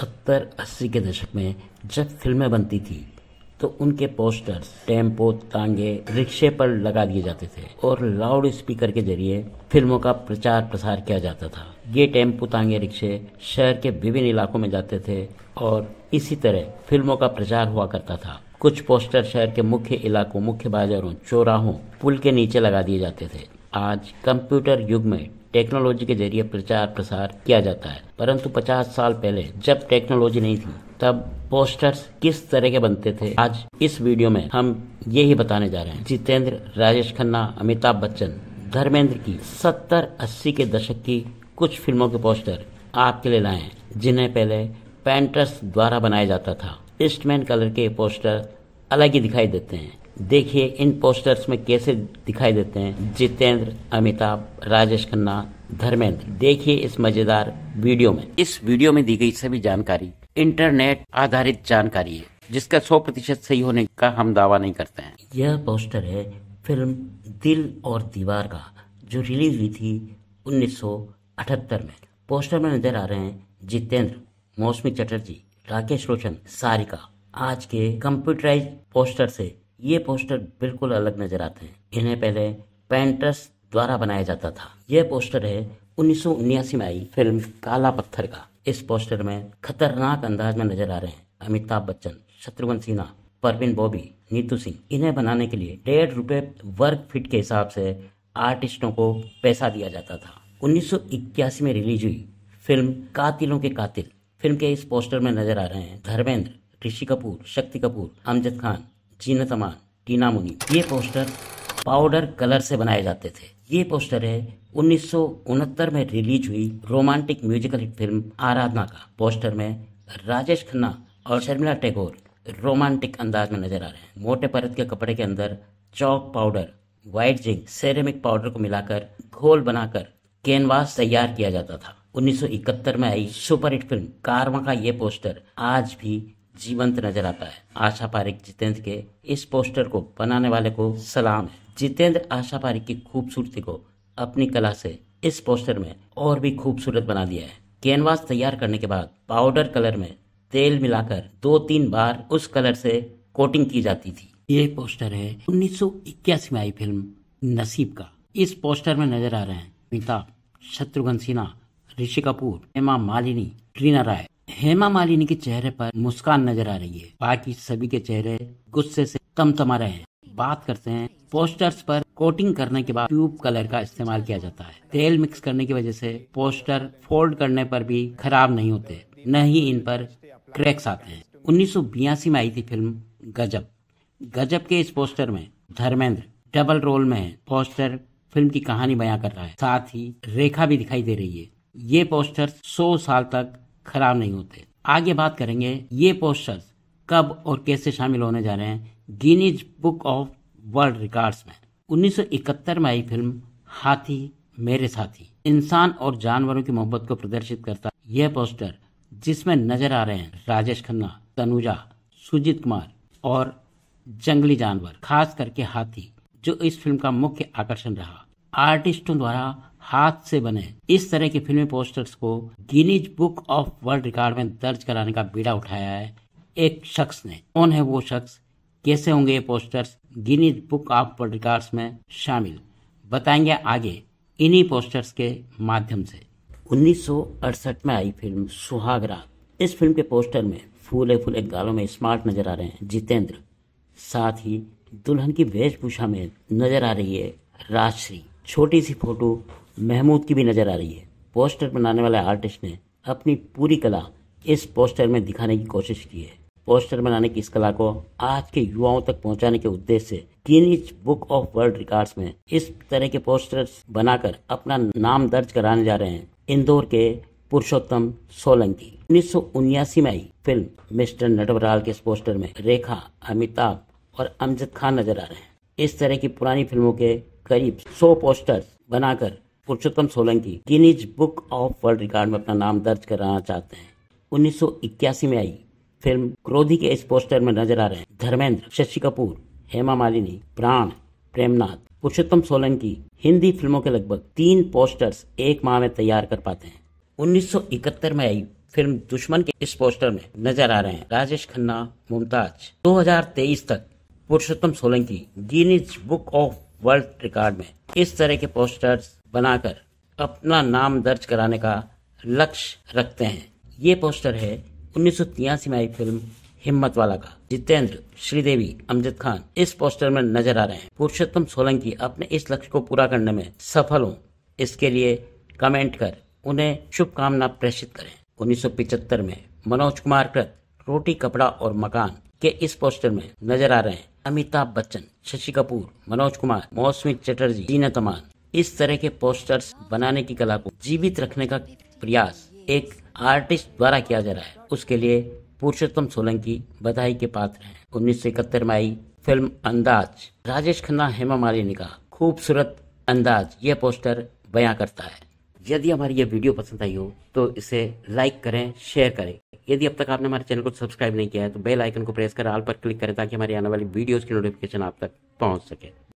सत्तर अस्सी के दशक में जब फिल्में बनती थी तो उनके पोस्टर्स टेम्पो तांगे रिक्शे पर लगा दिए जाते थे और लाउड स्पीकर के जरिए फिल्मों का प्रचार प्रसार किया जाता था ये टेम्पो तांगे रिक्शे शहर के विभिन्न इलाकों में जाते थे और इसी तरह फिल्मों का प्रचार हुआ करता था कुछ पोस्टर शहर के मुख्य इलाकों मुख्य बाजारों चौराहों पुल के नीचे लगा दिए जाते थे आज कंप्यूटर युग में टेक्नोलॉजी के जरिए प्रचार प्रसार किया जाता है परंतु 50 साल पहले जब टेक्नोलॉजी नहीं थी तब पोस्टर्स किस तरह के बनते थे आज इस वीडियो में हम यही बताने जा रहे हैं जितेंद्र राजेश खन्ना अमिताभ बच्चन धर्मेंद्र की 70-80 के दशक की कुछ फिल्मों के पोस्टर आपके लिए लाए जिन्हें पहले पेंटर्स द्वारा बनाया जाता था ईस्टमैन कलर के पोस्टर अलग ही दिखाई देते हैं देखिए इन पोस्टर्स में कैसे दिखाई देते हैं जितेंद्र अमिताभ राजेश खन्ना धर्मेंद्र देखिए इस मजेदार वीडियो में इस वीडियो में दी गई सभी जानकारी इंटरनेट आधारित जानकारी है जिसका 100 प्रतिशत सही होने का हम दावा नहीं करते हैं यह पोस्टर है फिल्म दिल और दीवार का जो रिलीज हुई थी 1978 में पोस्टर में नजर आ रहे हैं जितेंद्र मौसमी चटर्जी राकेश रोशन सारिका आज के कंप्यूटराइज पोस्टर से ये पोस्टर बिल्कुल अलग नजर आते हैं इन्हें पहले पेंटर्स द्वारा बनाया जाता था यह पोस्टर है उन्नीस में आई फिल्म काला पत्थर का इस पोस्टर में खतरनाक अंदाज में नजर आ रहे हैं अमिताभ बच्चन शत्रुघ्न सिन्हा परवीन बॉबी नीतू सिंह इन्हें बनाने के लिए डेढ़ रुपए वर्ग फिट के हिसाब से आर्टिस्टों को पैसा दिया जाता था 1981 में रिलीज हुई फिल्म कातिलों के कातिल फिल्म के इस पोस्टर में नजर आ रहे हैं धर्मेंद्र ऋषि कपूर शक्ति कपूर अमजद खान जीनतमा टीना मुनी ये पोस्टर पाउडर कलर से बनाए जाते थे ये पोस्टर है उन्नीस में रिलीज हुई romantic musical hit film Aradhana का पोस्टर में राजेश खन्ना और शर्मिला टैगोर रोमांटिक अंदाज में नजर आ रहे हैं मोटे परत के कपड़े के अंदर chalk powder white zinc ceramic powder को मिलाकर घोल बनाकर कैनवास तैयार किया जाता था 1971 में आई सुपरहिट फिल्म कारवा का ये पोस्टर आज भी जीवंत नजर आता है आशा पारिक जितेंद्र के इस पोस्टर को बनाने वाले को सलाम है जितेंद्र आशा पारिक की खूबसूरती को अपनी कला से इस पोस्टर में और भी खूबसूरत बना दिया है कैनवास तैयार करने के बाद पाउडर कलर में तेल मिलाकर दो तीन बार उस कलर से कोटिंग की जाती थी ये पोस्टर है उन्नीस में आई फिल्म नसीब का इस पोस्टर में नजर आ रहे हैं अमिताभ शत्रुघ्न सिन्हा ऋषि कपूर हेमा मालिनी रीना राय हेमा मालिनी के चेहरे पर मुस्कान नजर आ रही है बाकी सभी के चेहरे गुस्से से तमा रहे हैं बात करते हैं पोस्टर्स पर कोटिंग करने के बाद ट्यूब कलर का इस्तेमाल किया जाता है तेल मिक्स करने की वजह से पोस्टर फोल्ड करने पर भी खराब नहीं होते न ही इन पर क्रैक्स आते हैं उन्नीस में आई थी फिल्म गजब गजब के इस पोस्टर में धर्मेंद्र डबल रोल में है पोस्टर फिल्म की कहानी बयां कर रहा है साथ ही रेखा भी दिखाई दे रही है ये पोस्टर 100 साल तक खराब नहीं होते आगे बात करेंगे ये पोस्टर्स कब और कैसे शामिल होने जा रहे हैं Guinness Book of World Records में 1971 में आई फिल्म हाथी मेरे साथी इंसान और जानवरों की मोहब्बत को प्रदर्शित करता यह पोस्टर जिसमें नजर आ रहे हैं राजेश खन्ना तनुजा सुजीत कुमार और जंगली जानवर खास करके हाथी जो इस फिल्म का मुख्य आकर्षण रहा आर्टिस्टों द्वारा हाथ से बने इस तरह की फिल्मी पोस्टर्स को Guinness Book of World Record में दर्ज कराने का बीड़ा उठाया है एक शख्स ने कौन है वो शख्स कैसे होंगे ये posters Guinness Book of World Records में शामिल बताएंगे आगे इन्हीं पोस्टर्स के माध्यम से 1968 में आई फिल्म सुहागरा इस फिल्म के पोस्टर में फूले फूले गालों में स्मार्ट नजर आ रहे हैं जितेंद्र साथ ही दुल्हन की वेशभूषा में नजर आ रही है राजश्री छोटी सी फोटो महमूद की भी नज़र आ रही है पोस्टर बनाने वाले आर्टिस्ट ने अपनी पूरी कला इस पोस्टर में दिखाने की कोशिश की है पोस्टर बनाने की इस कला को आज के युवाओं तक पहुंचाने के उद्देश्य से Guinness Book of World Records में इस तरह के पोस्टर्स बनाकर अपना नाम दर्ज कराने जा रहे हैं इंदौर के पुरुषोत्तम सोलंकी उन्नीस में आई फिल्म मिस्टर नटवराल के इस पोस्टर में रेखा अमिताभ और अमजद खान नजर आ रहे हैं इस तरह की पुरानी फिल्मों के करीब 100 पोस्टर्स बनाकर Purushottam Solanki Guinness Book of World Record में अपना नाम दर्ज कराना चाहते हैं 1981 में आई फिल्म क्रोधी के इस पोस्टर में नजर आ रहे हैं धर्मेंद्र शशि कपूर हेमा मालिनी प्राण प्रेमनाथ पुरुषोत्तम सोलंकी हिंदी फिल्मों के लगभग तीन पोस्टर्स एक माह में तैयार कर पाते हैं 1971 में आई फिल्म दुश्मन के इस पोस्टर में नजर आ रहे हैं राजेश खन्ना मुमताज 2023 तक Purushottam Solanki Guinness Book of World Record में इस तरह के पोस्टर्स बनाकर अपना नाम दर्ज कराने का लक्ष्य रखते हैं ये पोस्टर है उन्नीस में आई फिल्म हिम्मत वाला का जितेंद्र श्रीदेवी अमजद खान इस पोस्टर में नजर आ रहे हैं पुरुषोत्तम सोलंकी अपने इस लक्ष्य को पूरा करने में सफल हो इसके लिए कमेंट कर उन्हें शुभकामना प्रेषित करें 1975 में मनोज कुमार कृत रोटी कपड़ा और मकान के इस पोस्टर में नजर आ रहे हैं अमिताभ बच्चन शशि कपूर मनोज कुमार मौसमी चटर्जी जीना तमान इस तरह के पोस्टर्स बनाने की कला को जीवित रखने का प्रयास एक आर्टिस्ट द्वारा किया जा रहा है उसके लिए पुरुषोत्तम सोलंकी बधाई के पात्र हैं उन्नीस सौ इकहत्तर में आई फिल्म अंदाज राजेश खन्ना हेमा मालिनी का खूबसूरत अंदाज यह पोस्टर बयां करता है यदि हमारी यह वीडियो पसंद आई हो तो इसे लाइक करें शेयर करें यदि अब तक आपने हमारे चैनल को सब्सक्राइब नहीं किया है तो बेल आइकन को प्रेस कर आल पर क्लिक करें ताकि हमारी आने वाली वीडियोस की नोटिफिकेशन आप तक पहुंच सके